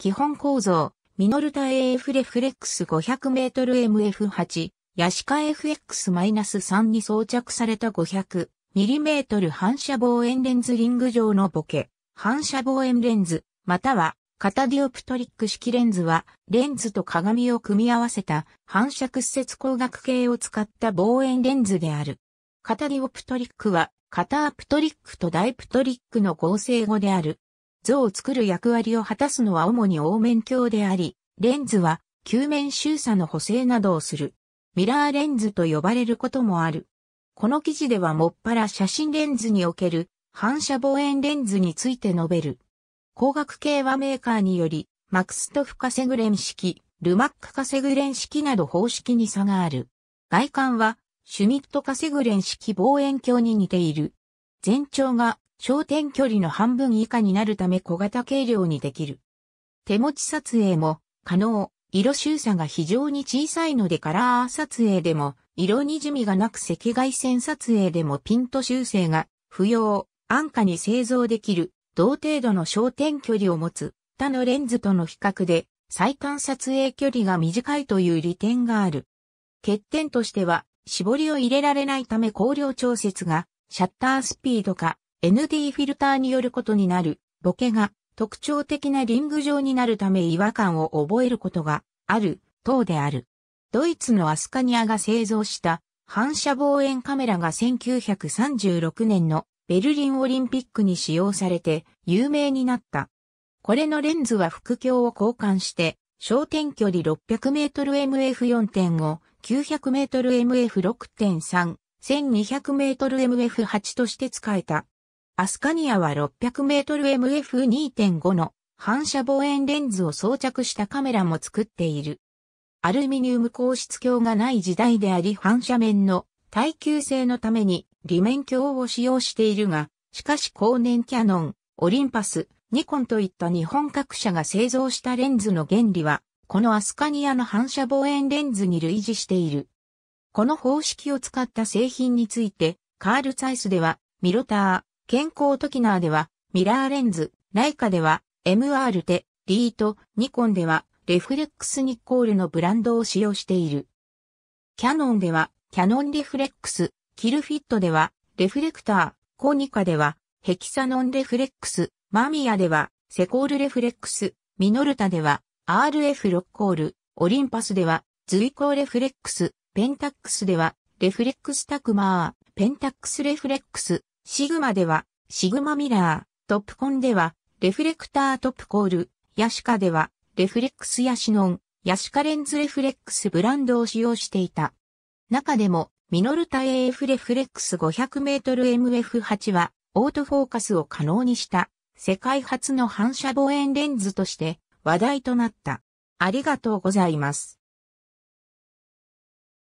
基本構造、ミノルタ AF レフレックス 500mmF8、ヤシカ FX-3 に装着された 500mm 反射望遠レンズリング上のボケ、反射望遠レンズ、または、カタディオプトリック式レンズは、レンズと鏡を組み合わせた反射屈折光学系を使った望遠レンズである。カタディオプトリックは、カタアプトリックとダイプトリックの合成語である。像を作る役割を果たすのは主に凹面鏡であり、レンズは、球面収差の補正などをする。ミラーレンズと呼ばれることもある。この記事ではもっぱら写真レンズにおける反射望遠レンズについて述べる。光学系はメーカーにより、マクストフカセグレン式、ルマックカセグレン式など方式に差がある。外観は、シュミットカセグレン式望遠鏡に似ている。全長が焦点距離の半分以下になるため小型軽量にできる。手持ち撮影も可能。色周差が非常に小さいのでカラー撮影でも、色にじみがなく赤外線撮影でもピント修正が不要、安価に製造できる、同程度の焦点距離を持つ、他のレンズとの比較で、最短撮影距離が短いという利点がある。欠点としては、絞りを入れられないため光量調節が、シャッタースピードか、ND フィルターによることになる、ボケが特徴的なリング状になるため違和感を覚えることがある、等である。ドイツのアスカニアが製造した反射望遠カメラが1936年のベルリンオリンピックに使用されて有名になった。これのレンズは副鏡を交換して焦点距離 600m-MF4.5、900m-MF6.3、1200m-MF8 として使えたアスカニアは 600mmF2.5 の反射望遠レンズを装着したカメラも作っている。アルミニウム硬質鏡がない時代であり反射面の耐久性のために裏面鏡を使用しているが、しかし後年キャノン、オリンパス、ニコンといった日本各社が製造したレンズの原理は、このアスカニアの反射望遠レンズに類似している。この方式を使った製品について、カール・ツァイスでは、ミロター、健康トキナーではミラーレンズ、ライカでは MR テ、リート、ニコンではレフレックスニコールのブランドを使用している。キャノンではキャノンレフレックス、キルフィットではレフレクター、コニカではヘキサノンレフレックス、マミヤではセコールレフレックス、ミノルタでは RF6 コール、オリンパスではズイコーレフレックス、ペンタックスではレフレックスタクマー、ペンタックスレフレックス、シグマでは、シグマミラー、トップコンでは、レフレクタートップコール、ヤシカでは、レフレックスヤシノン、ヤシカレンズレフレックスブランドを使用していた。中でも、ミノルタ AF レフレックス 500mmMF8 は、オートフォーカスを可能にした、世界初の反射望遠レンズとして話題となった。ありがとうございます。